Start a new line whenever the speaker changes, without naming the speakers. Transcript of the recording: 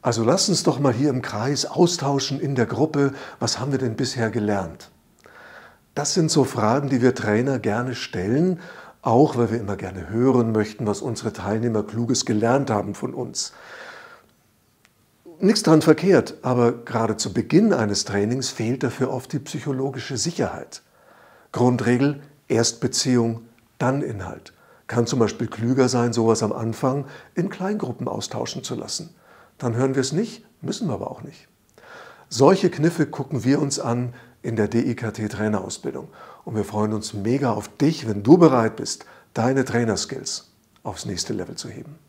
Also lass uns doch mal hier im Kreis austauschen in der Gruppe, was haben wir denn bisher gelernt? Das sind so Fragen, die wir Trainer gerne stellen, auch weil wir immer gerne hören möchten, was unsere Teilnehmer Kluges gelernt haben von uns. Nichts dran verkehrt, aber gerade zu Beginn eines Trainings fehlt dafür oft die psychologische Sicherheit. Grundregel, erst Beziehung, dann Inhalt. Kann zum Beispiel klüger sein, sowas am Anfang in Kleingruppen austauschen zu lassen dann hören wir es nicht, müssen wir aber auch nicht. Solche Kniffe gucken wir uns an in der DIKT Trainerausbildung und wir freuen uns mega auf dich, wenn du bereit bist, deine Trainerskills aufs nächste Level zu heben.